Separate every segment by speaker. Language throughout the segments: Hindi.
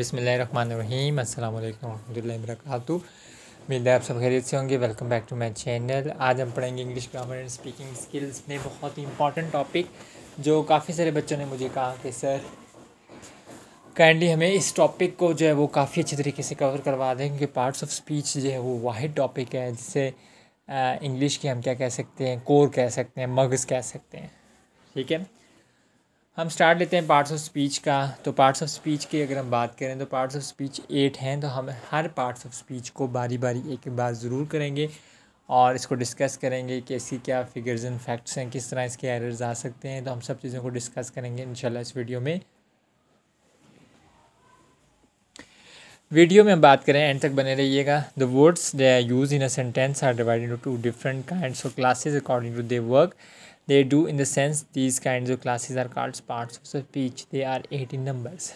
Speaker 1: बिसमीम अल्लाम वरहमल वर्क है आप सब खैरियत से होंगे welcome back to my channel आज हम पढ़ेंगे English grammar and speaking skills में बहुत ही इंपॉर्टेंट टॉपिक जो काफ़ी सारे बच्चों ने मुझे कहा कि सर काइंडली हमें इस टॉपिक को जो है वो काफ़ी अच्छे तरीके से कवर करवा दें क्योंकि पार्ट्स ऑफ स्पीच जो है वो वाहिद टॉपिक है जिसे इंग्लिश की हम क्या कह सकते हैं कोर कह सकते हैं मगज़ कह सकते हैं ठीक है हम स्टार्ट लेते हैं पार्ट्स ऑफ स्पीच का तो पार्ट्स ऑफ स्पीच की अगर हम बात करें तो पार्ट्स ऑफ स्पीच एट हैं तो हम हर पार्ट्स ऑफ स्पीच को बारी बारी एक बार ज़रूर करेंगे और इसको डिस्कस करेंगे कि इसकी क्या फिगर्स एंड फैक्ट्स हैं किस तरह इसके एरर्स आ सकते हैं तो हम सब चीज़ों को डिस्कस करेंगे इंशाल्लाह इस वीडियो में वीडियो में हम बात करें एंड तक बने रहिएगा the words they are use in a sentence are divided to different kinds of classes according to they work they do in the sense these kinds of classes are called parts of speech they are 18 numbers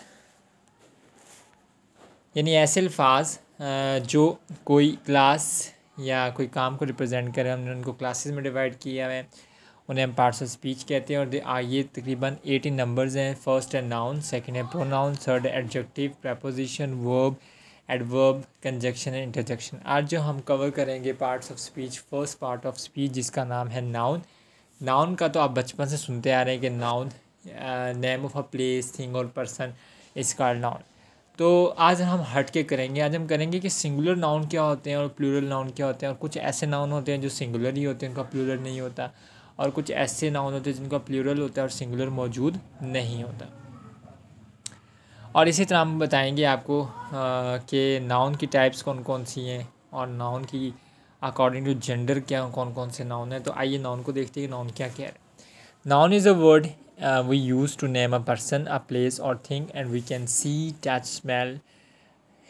Speaker 1: यानी ऐसे अल्फाज जो कोई क्लास या कोई काम को रिप्रेजेंट करें हमने उनको क्लासेस में डिवाइड किया है उन्हें हम पार्ट्स ऑफ स्पीच कहते हैं और आ ये तकरीबन एटीन नंबर्स हैं फर्स्ट है नाउन सेकंड है pronoun third adjective preposition verb adverb conjunction and interjection आज जो हम कवर करेंगे parts of speech first part of speech जिसका नाम है नाउन नाउन का तो आप बचपन से सुनते आ रहे हैं कि noun name of a place thing और पर्सन इस कार्ड नाउन तो आज हम हट के करेंगे आज हम करेंगे कि सिंगुलर नाउन क्या होते हैं और प्लूरल नाउन क्या होते हैं और कुछ ऐसे नाउन होते हैं जो सिंगुलर ही होते हैं उनका प्लूरल नहीं होता और कुछ ऐसे नाउन होते हैं जिनका प्लूरल होता है और सिंगुलर मौजूद नहीं होता और इसी तरह हम बताएंगे आपको uh, कि नाउन की टाइप्स कौन कौन सी हैं और नाउन की अकॉर्डिंग टू जेंडर क्या कौन कौन से नाउन है तो आइए नाउन को देखते हैं नाउन क्या क्या है noun is a word we use to name a person a place और thing and we can see touch smell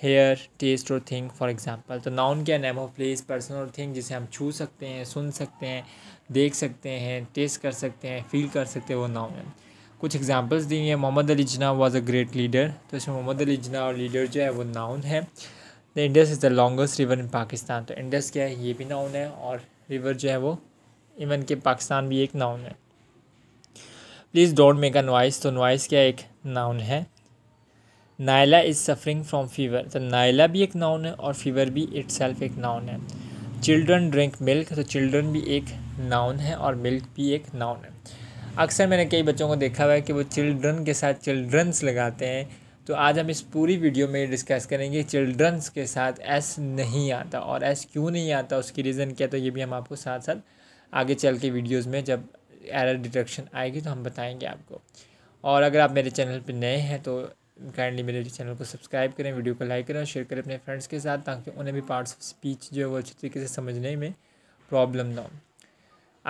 Speaker 1: hear taste और थिंग फॉर एग्ज़ाम्पल तो नाउन क्या नेम ऑफ प्लेस पर्सन और थिंग जिसे हम छू सकते हैं सुन सकते हैं देख सकते हैं टेस्ट कर सकते हैं फील कर सकते हैं वो नाउन है कुछ एग्जाम्पल्स दी हैं मोहम्मद अली जना वॉज अ ग्रेट लीडर तो इसमें मोहम्मद अली जना और लीडर जो है वो नाउन है the Indus is the longest river in Pakistan तो इंडस क्या है ये भी नाउन है और रिवर जो है वो इवन के पाकिस्तान भी एक नाउन है please don't make a noise तो नॉइस क्या एक नाउन है Naila is suffering from fever तो नायला भी एक नाउन है और फीवर भी इट एक नाउन है चिल्ड्रन ड्रिंक मिल्क तो चिल्ड्रन भी एक नाउन है और मिल्क भी एक नाउन है अक्सर मैंने कई बच्चों को देखा हुआ है कि वो चिल्ड्रन के साथ चिल्ड्रंस लगाते हैं तो आज हम इस पूरी वीडियो में डिस्कस करेंगे चिल्ड्रंस के साथ एस नहीं आता और एस क्यों नहीं आता उसकी रीज़न क्या तो ये भी हम आपको साथ साथ आगे चल के वीडियोज़ में जब एरर डिटेक्शन आएगी तो हम बताएंगे आपको और अगर आप मेरे चैनल पर नए हैं तो काइंडली मेरे चैनल को सब्सक्राइब करें वीडियो को लाइक करें और शेयर करें अपने फ्रेंड्स के साथ ताकि उन्हें भी पार्ट्स ऑफ स्पीच जो है वो अच्छे तरीके से समझने में प्रॉब्लम ना हो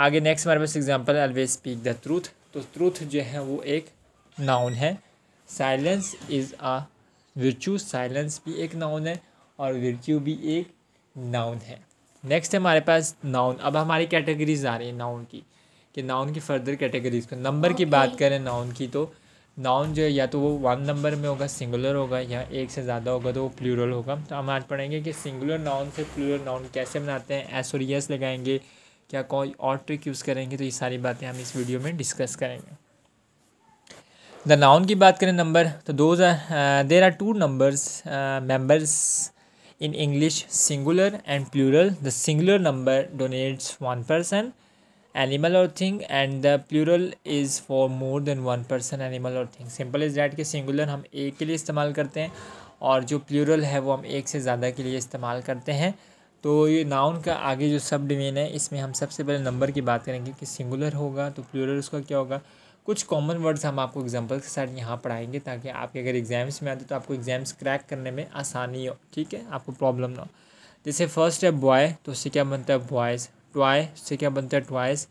Speaker 1: आगे नेक्स्ट हमारे पास example always speak the truth तो ट्रूथ जो है वो एक नाउन है silence is a virtue silence भी एक नाउन है और वर्च्यू भी एक नाउन है नेक्स्ट हमारे पास नाउन अब हमारी कैटेगरीज आ रही है नाउन की कि नाउन की फर्दर कैटेगरीज को नंबर okay. की बात करें नाउन की तो नाउन जो है या तो वो वन नंबर में होगा सिंगुलर होगा या एक से ज़्यादा होगा तो वो प्लूरल होगा तो हम आज पढ़ेंगे कि सिंगुलर नाउन से प्लूरल नाउन कैसे बनाते हैं एस और यस लगाएंगे क्या कोई और ट्रिक यूज़ करेंगे तो ये सारी बातें हम इस वीडियो में डिस्कस करेंगे द नाउन की बात करें नंबर तो those there are two numbers members in English singular and plural the singular number denotes one person animal और thing and the plural is for more than one person animal और थिंग सिंपल इज डैट के सिंगुलर हम एक के लिए इस्तेमाल करते हैं और जो प्लूरल है वो हम एक से ज़्यादा के लिए इस्तेमाल करते हैं तो ये नाउन का आगे जो सब डिवीन है इसमें हम सबसे पहले नंबर की बात करेंगे कि सिंगुलर होगा तो प्लूरल उसका क्या होगा कुछ कॉमन वर्ड्स हम आपको एग्जाम्पल के साथ यहाँ पढ़ाएंगे ताकि आपके अगर एग्जाम्स में आते तो आपको एग्जाम्स क्रैक करने में आसानी हो ठीक है आपको प्रॉब्लम ना हो जैसे फर्स्ट है बॉय तो उससे क्या बनता है बॉयज़ टॉय उससे क्या बनता है टॉयज़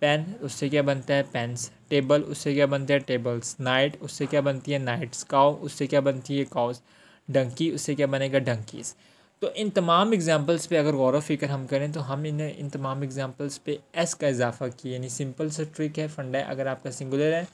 Speaker 1: पेन उससे क्या बनता है पेन्स टेबल उससे क्या बनता है टेबल्स नाइट उससे क्या बनती है नाइट्स काउ उससे क्या बनती है काउस डंकी उससे क्या बनेगा डंकीज़ तो इन तमाम एग्ज़ाम्पल्स पे अगर गौर फिक्र हम करें तो हम इन इन तमाम एग्ज़ाम्पल्स पे एस का इजाफा किया यानी सिंपल सा ट्रिक है फंडा है अगर आपका सिंगुलर है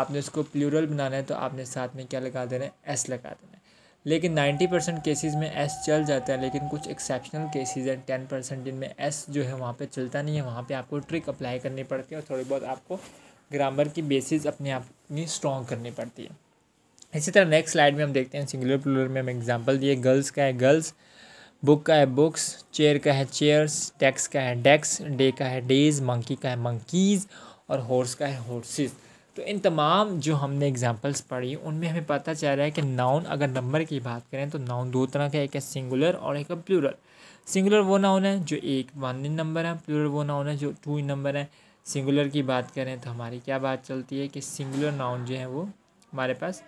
Speaker 1: आपने उसको प्लूरल बनाना है तो आपने साथ में क्या लगा देना है एस लगा देना है लेकिन 90 परसेंट केसेज़ में एस चल जाता है लेकिन कुछ एक्सेप्शनल केसेज़ हैं टेन परसेंट जिनमें एस जो है वहाँ पर चलता नहीं है वहाँ पर आपको ट्रिक अप्लाई करनी पड़ती है और थोड़ी बहुत आपको ग्रामर की बेसिस अपने आप में स्ट्रॉन्ग करनी पड़ती है इसी तरह नेक्स्ट स्लाइड में हम देखते हैं सिंगुलर प्लूरल में हम एग्ज़ाम्पल दिए गर्ल्स का है गर्ल्स बुक का है बुक्स चेयर का है चेयर्स टैक्स का है डेक्स डे का है डेज मंकी का है मंकीज़ और हॉर्स का है हॉर्सेस तो इन तमाम जो हमने एग्जांपल्स पढ़ी उनमें हमें पता चल रहा है कि नाउन अगर नंबर की बात करें तो नाउन दो तरह का एक है सिंगुलर और एक है प्लूरल सिंगुलर वो नाउन है जो एक वन इन नंबर है प्लूरल वो नाउन है जो टू इन नंबर है सिंगुलर की बात करें तो हमारी क्या बात चलती है कि सिंगुलर नाउन जो है वो हमारे पास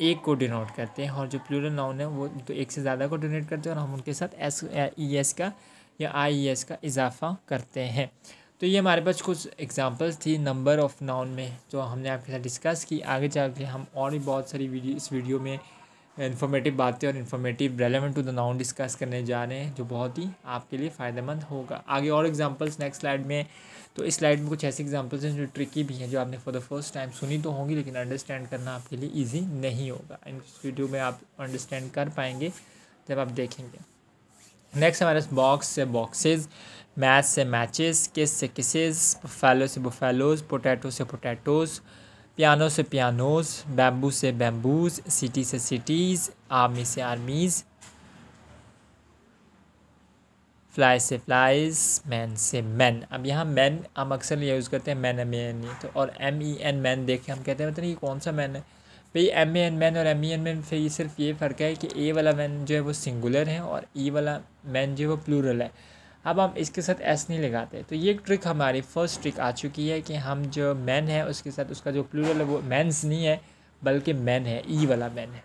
Speaker 1: एक को डिनोट करते हैं और जो प्लूरल नाउन है वो तो एक से ज़्यादा को डिनोट करते हैं और हम उनके साथ एस ई एस का या आई ई एस का इजाफा करते हैं तो ये हमारे पास कुछ एग्जांपल्स थी नंबर ऑफ़ नाउन में जो हमने आपके साथ डिस्कस की आगे जाके हम और भी बहुत सारी वीडियो इस वीडियो में इन्फॉर्मेटिव बातें और informative relevant to the noun discuss करने जा रहे हैं जो बहुत ही आपके लिए फ़ायदेमंद होगा आगे और एग्जांपल्स नेक्स्ट स्लाइड में तो इस स्लाइड में कुछ ऐसे एग्जांपल्स हैं जो ट्रिकी भी हैं जो आपने फॉर द फर्स्ट टाइम सुनी तो होंगी लेकिन अंडरस्टैंड करना आपके लिए ईजी नहीं होगा इन वीडियो में आप अंडरस्टैंड कर पाएंगे जब आप देखेंगे नेक्स्ट हमारे बॉक्स से बॉक्सेज मैथ से मैचेस किस से किसेज फैलो से बफेलोज पोटैटो से पोटैटोज़ पियानो से पियानोज बैम्बू से बैम्बूज सिटी से सिटीज़ आर्मी से आर्मीज़ फ्लाई से फ्लाइज मैन से मैन अब यहाँ मैन हम अक्सर यूज़ करते हैं मैन एम एन ई तो और एम ई एन मैन देखे हम कहते हैं मतलब नहीं कौन सा मैन है भाई एम ए एन मैन और एम ई एन मैन फिर ये सिर्फ ये फ़र्क है कि ए वाला मैन जो है वो सिंगुलर है और ई e वाला मैन जो है वो प्लूरल है अब हम इसके साथ एस नहीं लगाते तो ये ट्रिक हमारी फर्स्ट ट्रिक आ चुकी है कि हम जो मैन है उसके साथ उसका जो प्लूरल है वो मैंस नहीं है बल्कि मैन है ई e वाला मैन है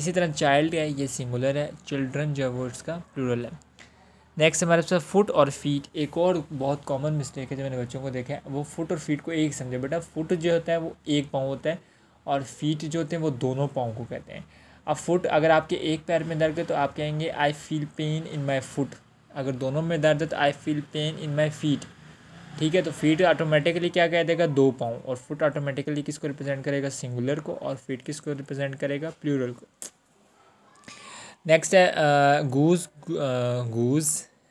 Speaker 1: इसी तरह चाइल्ड है ये सिंगुलर है चिल्ड्रन जो है वो उसका प्लूरल है नेक्स्ट हमारे पास फुट और फीट एक और बहुत कॉमन मिस्टेक है जो मैंने बच्चों को देखा है वो फुट और फीट को एक समझे बेटा फुट जो होता है वो एक पाँव होता है और फीट जो होते हैं वो दोनों पाँव को कहते हैं अब फुट अगर आपके एक पैर में दर्द है तो आप कहेंगे I feel pain in my foot अगर दोनों में दर्द है तो I feel pain in my feet ठीक है तो फीट ऑटोमेटिकली क्या कह देगा दो पाँव और फुट ऑटोमेटिकली किसको रिप्रेजेंट करेगा सिंगुलर को और फीट किसको रिप्रेजेंट करेगा प्लूरल को नेक्स्ट है गूज गूज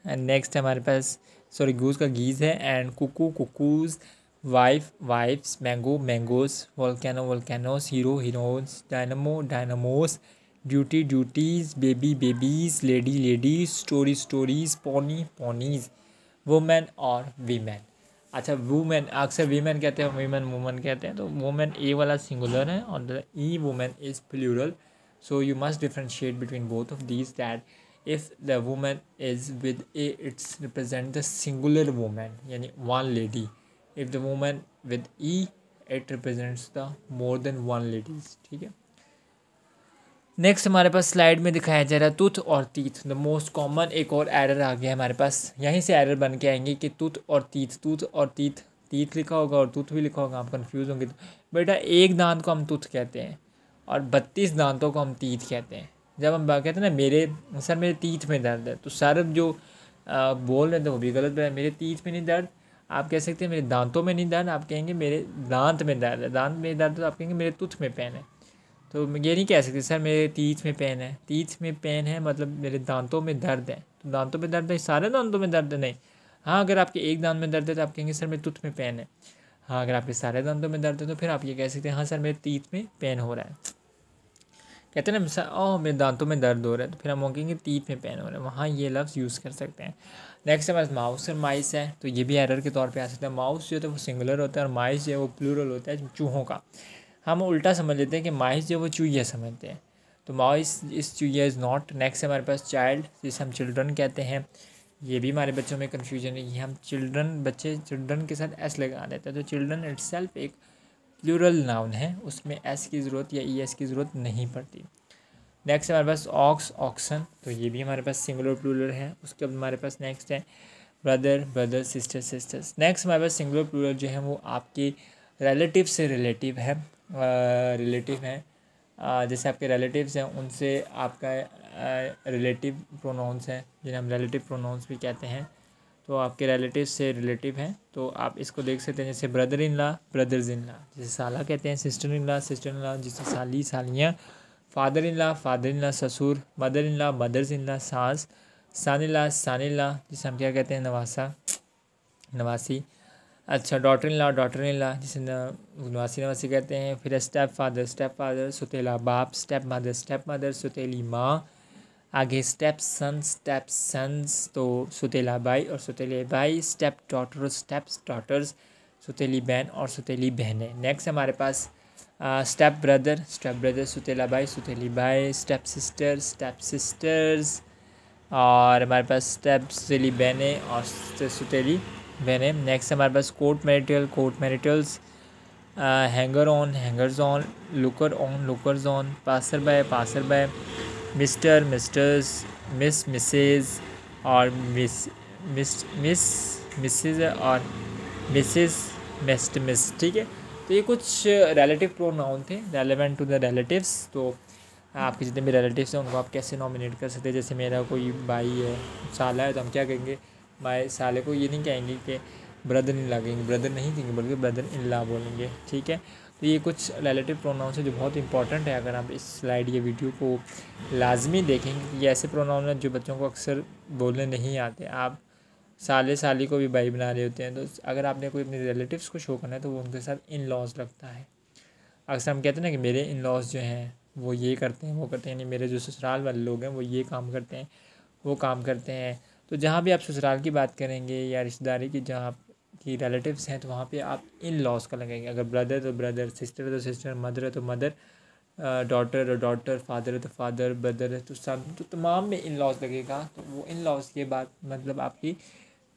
Speaker 1: एंड नेक्स्ट हमारे पास सॉरी गूज का गीज है and cuckoo cuckoos wife wifes mango mangoes volcano volcanoes hero heroes dynamo dynamos duty duties baby babies lady ladies story stories pony ponies woman और वीमेन अच्छा वुमेन अक्सर वीमेन कहते हैं वीमेन वुमेन कहते हैं तो वुमेन ए वाला सिंगुलर है और the E women is plural so you must differentiate between both of these that if the woman is with A it's represent the singular woman यानी one lady if the women with E it represents the more than one ladies ठीक है नेक्स्ट हमारे पास स्लाइड में दिखाया जा रहा है तुथ और तीथ द मोस्ट कॉमन एक और एरर आ गया हमारे पास यहीं से एरर बन के आएंगे कि टूथ और तीथ टूथ और तीथ तीथ लिखा होगा और तुथ भी लिखा होगा आप कन्फ्यूज़ होंगे तो बेटा एक दांत को हम तुथ कहते हैं और बत्तीस दांतों को हम तीथ कहते हैं जब हम कहते हैं ना मेरे सर मेरे तीथ में दर्द है तो सर जो आ, बोल रहे थे वो भी गलत है मेरे तीथ में नहीं दर्द आप कह सकते हैं मेरे दांतों में नहीं दर्द आप कहेंगे मेरे दांत में दर्द है दांत में दर्द तो आप कहेंगे मेरे तुथ में पेन है तो ये नहीं कह सकते सर मेरे तीथ में पेन है तीथ में पेन है मतलब मेरे दांतों में दर्द है तो दांतों में दर्द है सारे दांतों में दर्द नहीं हाँ अगर आपके एक दांत में दर्द है तो आप कहेंगे सर मेरे तुथ में पेन है हाँ अगर आपके सारे दांतों में दर्द है तो फिर आप ये कह सकते हैं हाँ सर मेरे तीत में पेन हो रहा है कहते हैं ना ओह मेरे दांतों में दर्द हो रहा है तो फिर हम कहेंगे तीथ में पेन हो रहा है वहाँ ये लफ्ज़ यूज़ कर सकते हैं नेक्स्ट हमारे माउस और माइस है तो ये भी एरर के तौर पर आ सकता है माउस तो जो है वो सिंगुलर होता है और माइस जो है वो प्लूरल होता है चूहों का हाँ, हम उल्टा समझ लेते हैं कि माइस जो वो चूहिया समझते हैं तो माइस इस चूहिया इज़ नॉट नेक्स्ट हमारे पास चाइल्ड जिसे हम चिल्ड्रन कहते हैं ये भी हमारे बच्चों में कन्फ्यूजन है कि हम चिल्ड्रन बच्चे चिल्ड्रन के साथ एस लगा देते हैं तो चिल्ड्रन इट एक प्लूरल नाउन है उसमें एस की ज़रूरत या ई एस की ज़रूरत नहीं पड़ती नेक्स्ट हमारे पास ऑक्स ऑक्सन तो ये भी हमारे पास सिंगुलर प्लूरल है उसके बाद हमारे पास नेक्स्ट है brother brother sister sisters next हमारे पास सिंगुलर प्लूरल जो है वो आपके रिलेटिव से रिलेटिव है रिलेटिव हैं जैसे आपके रिलेटिव्स हैं उनसे आपका रिलेटिव प्रोनाउंस है जिन्हें हम रिलेटिव प्रोनाउंस भी कहते हैं तो आपके रिलेटिव से रिलेटिव हैं तो आप इसको देख सकते हैं जैसे brother in La brothers in ला जैसे साला कहते हैं sister in La sister in ला जिसे साली सालियाँ father in La father in ला ससुर मदर इन ला मदर्स इन ला सास सानिला सानिला जिसे हम क्या कहते हैं नवासा नवासी अच्छा daughter in La daughter in ला जिसे नवासी नवासी कहते हैं फिर स्टेप फादर स्टेप फादर सुतेला बाप स्टेप मदर स्टेप मदर सुतेली माँ आगे स्टेप सन स्टेप सन्स तो सुतेला भाई और सुतेले भाई स्टेप डॉटर स्टेप डॉटर्स सुतेली बहन और सुतेली बहनें नेक्स्ट हमारे पास स्टेप ब्रदर स्टेप ब्रदर सुतेला भाई सुतेली भाई स्टेप सिस्टर स्टेप सिस्टर्स और हमारे पास स्टेप सुतेली बहनें और सुतेली वेन नेक्स्ट हमारे पास coat material coat materials hanger on hangers on looker on lookers on passer by passer by mister misters miss Mrs और मिस मिस मिस मिसेज और मिसेज मिस्ट मिस ठीक है तो ये कुछ रिलेटिव नाउन थे रेलिवेंट टू द रिलेटिव्स तो आपके जितने भी रिलेटिव्स हैं उनको आप कैसे नॉमिनेट कर सकते हैं जैसे मेरा कोई भाई है साला है तो हम क्या कहेंगे भाई साले को ये नहीं कहेंगे कि ब्रदर इन लगेंगे ब्रदर नहीं कहेंगे बल्कि ब्रदर इन ला बोलेंगे ठीक है तो ये कुछ रिलेटिव प्रोनाउंस है जो बहुत इंपॉर्टेंट है अगर आप इस स्लाइड या वीडियो को लाजमी देखेंगे कि ये ऐसे प्रोनाउन है जो बच्चों को अक्सर बोलने नहीं आते आप साले साली को भी भाई बना रहे होते हैं तो अगर आपने कोई अपने रिलेटिव्स को शो करना है तो वो उनके साथ इन लॉज लगता है अक्सर हम कहते हैं ना कि मेरे इन लॉज जो हैं वो ये करते हैं वो करते हैं यानी मेरे जो ससुराल वाले लोग हैं वो ये काम करते हैं वो काम करते हैं तो जहाँ भी आप ससुराल की बात करेंगे या रिश्तेदारी की जहाँ की रिलेटिव्स हैं तो वहाँ पे आप इन लॉस का लगाएंगे अगर ब्रदर तो ब्रदर सिस्टर तो सिस्टर मदर है तो मदर डॉटर तो डॉटर फादर तो फादर ब्रदर तो सन तो तमाम में इन लॉस लगेगा तो वो इन लॉस ये बात मतलब आपकी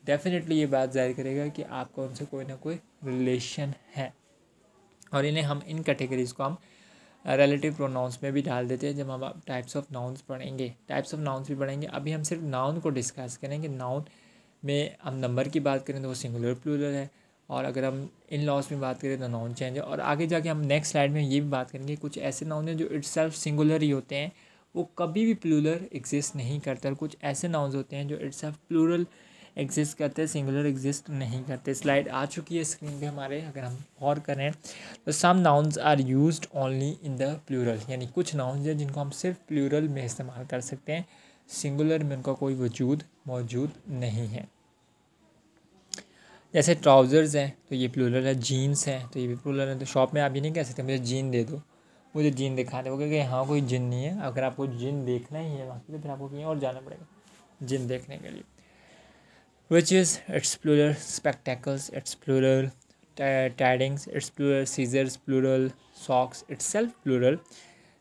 Speaker 1: डेफिनेटली ये बात जाहिर करेगा कि आपका उनसे कोई ना कोई रिलेशन है और इन्हें हम इन कैटेगरीज़ को हम रिलेटिव प्रोनाउंस में भी डाल देते हैं जब हम आप टाइप्स ऑफ नाउंस पढ़ेंगे टाइप्स ऑफ नाउन्स भी पढ़ेंगे अभी हम सिर्फ नाउन को डिस्कस करेंगे नाउन में हम नंबर की बात करें तो वो सिंगुलर प्लूरल है और अगर हम इन लॉस में बात करें तो नाउन चेंज है और आगे जाके हम नेक्स्ट स्लाइड में ये भी बात करेंगे कुछ ऐसे नाउन हैं जो इट सेल्फ सिंगुलर ही होते हैं वो कभी भी प्लूरल एग्जिस्ट नहीं करते और कुछ ऐसे नाउन्स होते हैं जो इट्स प्लूरल एग्जिस्ट करते हैं सिंगुलर एग्जिस्ट नहीं करते स्लाइड आ चुकी है स्क्रीन पे हमारे अगर हम और करें तो some nouns are use only in the plural यानी कुछ नाउन्स हैं जिनको हम सिर्फ प्लूरल में इस्तेमाल कर सकते हैं सिंगुलर में उनका कोई वजूद मौजूद नहीं है जैसे ट्राउज़र्स हैं तो ये प्लूरल है जीन्स हैं तो ये भी प्लूरल है तो शॉप में आप ये नहीं कह सकते मुझे जीन दे दो मुझे जीन दिखा दे वो क्योंकि यहाँ कोई जिन नहीं है अगर आपको जिन देखना ही है वहाँ तो फिर आपको कहीं और जाना पड़ेगा जिन देखने के लिए which is its plural spectacles, its plural tidings, its socks scissors, plural socks, itself plural.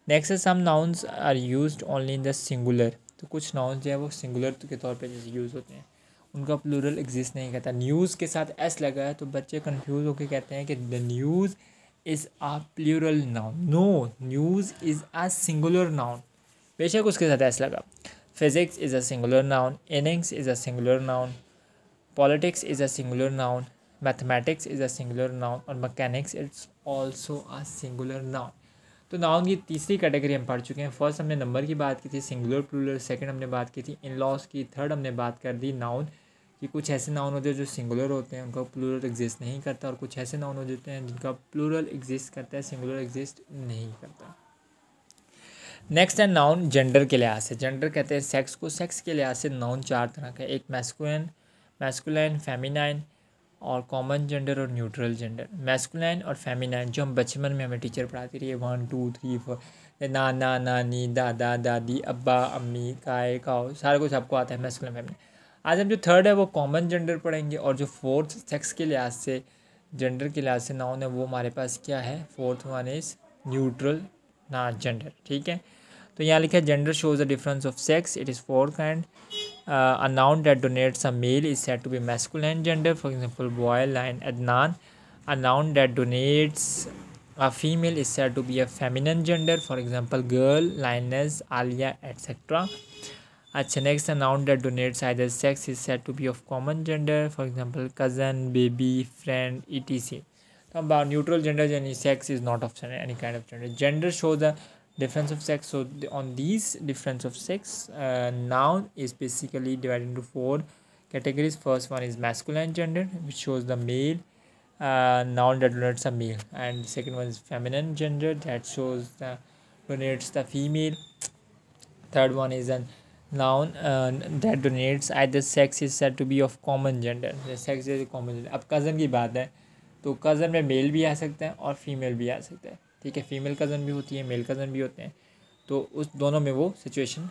Speaker 1: Next some nouns are use only in the singular तो कुछ नाउन्स जो है वो सिंगुलर के तौर पे जैसे यूज़ होते हैं उनका प्लूरल एग्जिस्ट नहीं करता न्यूज़ के साथ एस लगा है तो बच्चे कंफ्यूज होकर कहते हैं कि the news is a plural noun no news is a singular noun बेशक उसके साथ एस लगा physics is a singular noun innings is a singular noun politics is a singular noun mathematics is a singular noun और mechanics it's also a singular noun तो नाउन की तीसरी कैटेगरी हम पढ़ चुके हैं फर्स्ट हमने नंबर की बात की थी सिंगुलर प्लूलर सेकंड हमने बात की थी इन लॉस की थर्ड हमने बात कर दी नाउन कि कुछ ऐसे नाउन होते हैं जो सिंगुलर होते हैं उनका प्लूरल एग्जिस्ट नहीं करता और कुछ ऐसे नाउन हो जाते हैं जिनका प्लूरल एग्जिस्ट करता है सिंगुलर एग्जिस्ट नहीं करता नेक्स्ट है नाउन जेंडर के लिहाज से जेंडर कहते हैं सेक्स को सेक्स के लिहाज से नाउन चार तरह का एक मैस्कुलिन मैस्कुलाइन फेमिनाइन और कॉमन जेंडर और न्यूट्रल जेंडर मैस्कुलाइन और फेमिनाइन जो हम बचपन में हमें टीचर पढ़ाती रही है वन टू थ्री फोर नाना नानी दादा दादी अब्बा अम्मी काय काओ सारा कुछ आपको आता है मैस्कुलाइन फेमिनाइन आज हम जो थर्ड है वो कॉमन जेंडर पढ़ेंगे और जो फोर्थ सेक्स के लिहाज से जेंडर के लिहाज से नाउन है वो हमारे पास क्या है फोर्थ वन इज़ न्यूट्रल ना जेंडर ठीक है तो यहाँ लिखा है gender shows the difference of sex it is fourth and uh, a noun that denotes a male is said to be masculine gender for example boy And adnan a noun that denotes a female is said to be a feminine gender for example girl lioness alia etc अच्छा next that that either sex is said to be of common gender. For example, cousin, baby, friend, etc. E T about neutral gender, and sex is not of any kind of gender. Gender shows the difference of sex so the, on these difference of sex uh, noun is basically divided into four categories first one is masculine gender which shows the male uh, noun that denotes a male and the second one is feminine gender that shows the denotes the female third one is an noun uh, that denotes either sex is said to be of common gender the sex is common gender ab cousin ki baat hai तो cousin में male भी आ सकता है और female भी आ सकता है ठीक है फीमेल कज़न भी होती है मेल कज़न भी होते हैं तो उस दोनों में वो सिचुएशन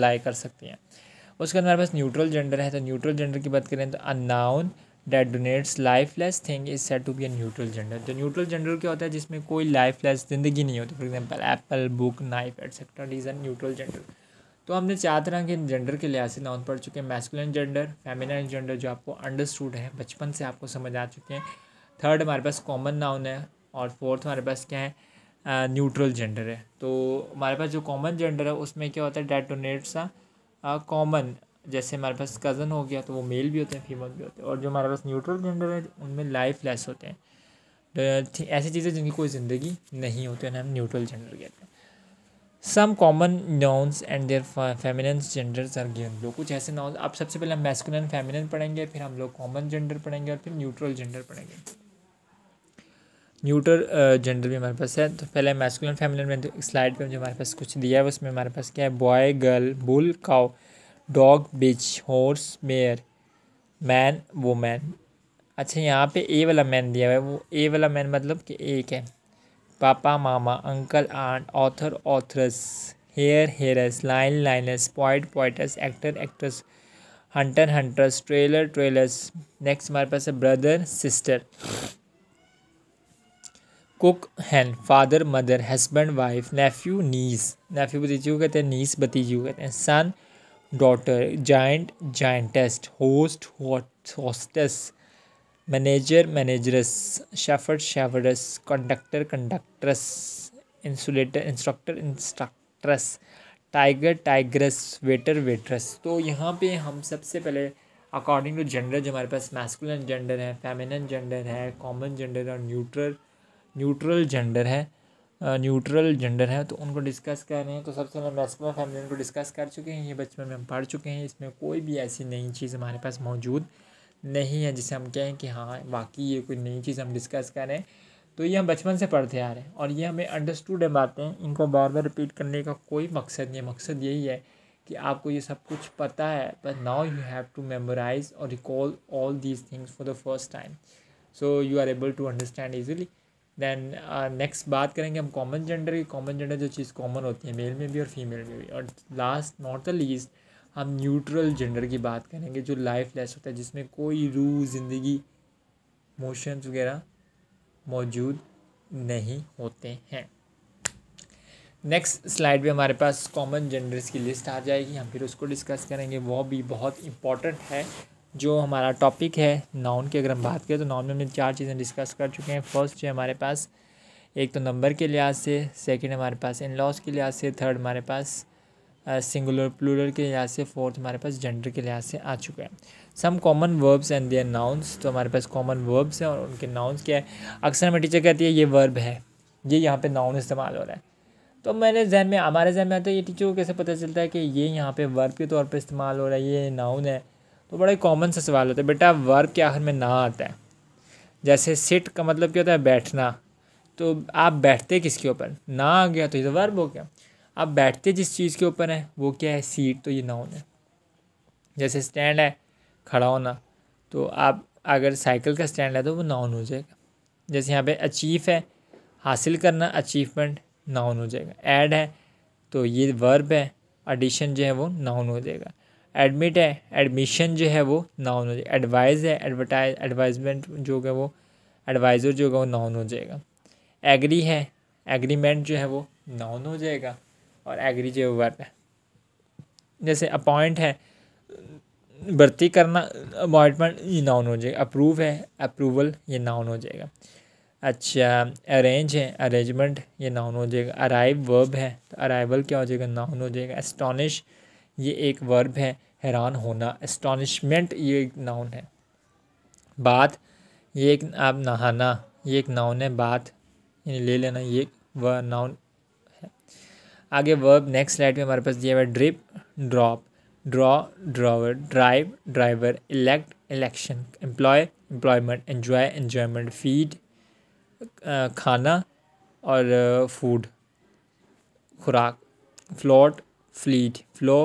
Speaker 1: लाई कर सकते हैं उसके बाद हमारे पास न्यूट्रल जेंडर है तो न्यूट्रल जेंडर की बात करें तो a noun that denotes lifeless thing is said to be a neutral gender तो न्यूट्रल जेंडर क्या होता है जिसमें कोई लाइफ लेस जिंदगी नहीं होती for example apple book knife etcetera is a neutral gender तो हमने चार तरह के जेंडर के लिहाज से नाउन पढ़ चुके हैं मैस्कुलिन जेंडर फेमिनाइन जेंडर जो आपको अंडरस्टूड है बचपन से आपको समझ आ चुके हैं थर्ड हमारे पास कॉमन नाउन है और फोर्थ हमारे पास क्या है न्यूट्रल जेंडर है तो हमारे पास जो कॉमन जेंडर है उसमें क्या होता है डेटोनेट्स कॉमन जैसे हमारे पास कज़न हो गया तो वो मेल भी होते हैं फीमेल भी होते हैं और जो हमारे पास न्यूट्रल जेंडर है उनमें लाइफ लेस होते हैं तो ऐसी चीज़ें जिनकी कोई ज़िंदगी नहीं होती उन्हें हम न्यूट्रल जेंडर कहते हैं some common nouns and their feminine genders are given below कुछ ऐसे नाउन्स अब सबसे पहले हम मैस्कुलिन फेमिनन पढ़ेंगे फिर हम लोग कॉमन जेंडर पढ़ेंगे और फिर न्यूट्रल जेंडर पढ़ेंगे न्यूटर जेंडर भी हमारे पास है तो पहले मैस्कुलिन तो स्लाइड पर जो हमारे पास कुछ दिया है उसमें हमारे पास क्या है boy girl bull cow dog bitch horse mare man woman अच्छा यहाँ पे ए वाला मैन दिया हुआ है वो ए वाला मैन मतलब कि एक है पापा मामा uncle aunt author authoress heir heiress lion lioness poet poetess actor actress hunter huntress traitor traitress next हमारे पास है brother sister cock hen father mother husband wife nephew niece nephew भतीजी को कहते हैं नीस भतीजी को कहते हैं son daughter giant giantess host hostess manager manageress shepherd shepherdess conductor conductress insulator instructor instructress tiger tigress waiter waitress तो यहाँ पे हम सबसे पहले अकॉर्डिंग टू जेंडर जो हमारे पास मैस्कुलन जेंडर है फेमिनन जेंडर है कॉमन जेंडर और न्यूट्रल न्यूट्रल जेंडर है न्यूट्रल जेंडर है तो उनको डिस्कस कर रहे हैं तो सबसे पहले मैस्कुलर फैमिली उनको डिस्कस कर चुके हैं ये बचपन में हम पढ़ चुके हैं इसमें कोई भी ऐसी नई चीज़ हमारे पास मौजूद नहीं है जिसे हम कहें कि हाँ वाकई ये कोई नई चीज़ हम डिस्कस करें तो ये हम बचपन से पढ़ते आ रहे हैं और ये हमें अंडरस्टूड है बातें इनको बार बार रिपीट करने का कोई मकसद नहीं मकसद यही है कि आपको ये सब कुछ पता है but now you have to memorize और recall all these things for the first time so you are able to understand easily than next uh, बात करेंगे हम कॉमन जेंडर की कॉमन जेंडर जो चीज़ कॉमन होती है मेल में भी और फीमेल में भी और लास्ट नॉट द लीस्ट हम न्यूट्रल जेंडर की बात करेंगे जो लाइफ लेस होता है जिसमें कोई रू ज़िंदगी मोशंस वगैरह मौजूद नहीं होते हैं नेक्स्ट स्लाइड में हमारे पास कॉमन जेंडर्स की लिस्ट आ जाएगी हम फिर उसको डिस्कस करेंगे वो भी बहुत इंपॉर्टेंट है जो हमारा टॉपिक है नाउन की अगर हम बात करें तो नाउन में हमने चार चीज़ें डिस्कस कर चुके हैं फर्स्ट जो हमारे पास एक तो नंबर के लिहाज से सेकंड हमारे पास इन लॉज के लिहाज से थर्ड हमारे पास सिंगुलर प्लूरल के लिहाज से फोर्थ हमारे पास जेंडर के लिहाज से आ चुका है some common verbs and their nouns तो हमारे पास कॉमन वर्ब्स हैं और उनके नाउन्स क्या है अक्सर हमें टीचर कहती है ये वर्ब है ये यहाँ पे नाउन इस्तेमाल हो रहा है तो मैंने जहन में हमारे जहन में आता तो है ये टीचर को कैसे पता चलता है कि ये यहाँ पे वर्ब के तौर पर इस्तेमाल हो रहा है ये नाउन है तो बड़ा ही कॉमन सा सवाल होता है बेटा वर्ब के आखिर में ना आता है जैसे सिट का मतलब क्या होता है बैठना तो आप बैठते किसके ऊपर ना आ गया तो ये तो वर्ब हो गया आप बैठते जिस चीज़ के ऊपर है वो क्या है सीट तो ये ना होना जैसे स्टैंड है खड़ा होना तो आप अगर साइकिल का स्टैंड है तो वो नाउन हो जाएगा जैसे यहाँ पे अचीव है हासिल करना अचीवमेंट नाउन हो जाएगा ऐड है तो ये वर्ब है एडिशन जो है वो नाउन हो जाएगा एडमिट है एडमिशन जो है वो नाउन हो जाएगा एडवाइज़ है एडवर्टाइज एडवाइजमेंट जो है वो एडवाइज़र जो होगा वो नाउन हो जाएगा एग्री है एग्रीमेंट जो है वो नाउन हो जाएगा और एग्री जो वर्ब है जैसे अपॉइंट है भर्ती करना अपॉइंटमेंट ये नाउन हो जाएगा अप्रूव है अप्रूवल ये नाउन हो जाएगा अच्छा अरेंज है अरेंजमेंट ये नाउन हो जाएगा अराइव वर्ब है तो अराइवल क्या हो जाएगा नाउन हो जाएगा एस्टोनिश ये एक वर्ब है हैरान होना एस्टॉनिशमेंट ये एक नाउन है बात ये एक आप नहाना ये एक नाउन है बात ले लेना ये वह नाउन है आगे वर्ब नेक्स्ट स्लाइड में हमारे पास दिया हुआ drip drop draw drawer drive driver elect election employ employment enjoy enjoyment feed खाना और फूड खुराक फ्लोट फ्लीट फ्लो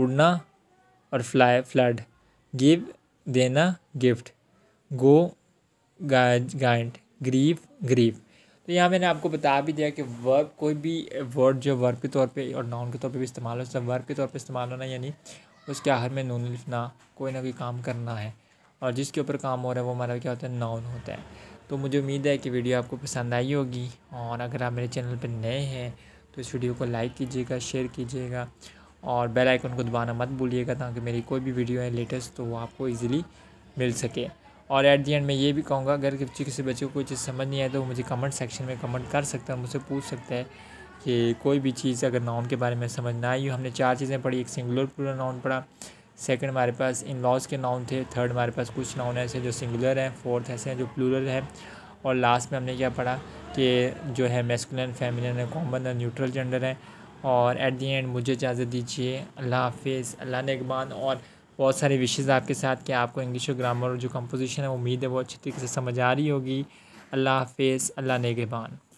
Speaker 1: उड़ना और फ्लाय फ्लड गिव देना gift go guide grieve grieve तो यहाँ मैंने आपको बता भी दिया कि वर्ब कोई भी वर्ड जो वर्ब के तौर पे और नाउन के तौर पे भी इस्तेमाल हो सकता है वर्ब के तौर पे इस्तेमाल होना यानी उसके आहर में नून लिखना कोई ना कोई काम करना है और जिसके ऊपर काम हो रहा है वो हमारा क्या होता है नाउन होता है तो मुझे उम्मीद है कि वीडियो आपको पसंद आई होगी और अगर आप मेरे चैनल पर नए हैं तो इस वीडियो को लाइक कीजिएगा शेयर कीजिएगा और बेल आइकन को दबाना मत भूलिएगा ताकि मेरी कोई भी वीडियो है लेटेस्ट तो वो आपको इजीली मिल सके और एट दी एंड मैं ये भी कहूँगा अगर किसी किसी बच्चे को कोई चीज़ समझ नहीं आए तो वो मुझे कमेंट सेक्शन में कमेंट कर सकता है मुझसे पूछ सकता है कि कोई भी चीज़ अगर नाउन के बारे में समझ ना आई हो हमने चार चीज़ें पढ़ी एक सिंगुलर पूरा नाउन पढ़ा सेकेंड हमारे पास इन लॉज के नाउन थे थर्ड हमारे पास कुछ नाउन ऐसे जो सिंगुलर हैं फोर्थ ऐसे हैं जो प्लूरल हैं और लास्ट में हमने क्या पढ़ा कि जो है मेस्कुलन फेमिनन है कॉमन न्यूट्रल जेंडर हैं और एट दी एंड मुझे इजाज़त दीजिए अल्लाह हाफिज़ अल्लाह नेकबान और बहुत सारे विशेज़ आपके साथ कि आपको इंग्लिश और ग्रामर और जो कंपोजिशन है उम्मीद है वो अच्छी तरीके से समझ आ रही होगी अल्लाह हाफिज़ अल्लाह नेगबान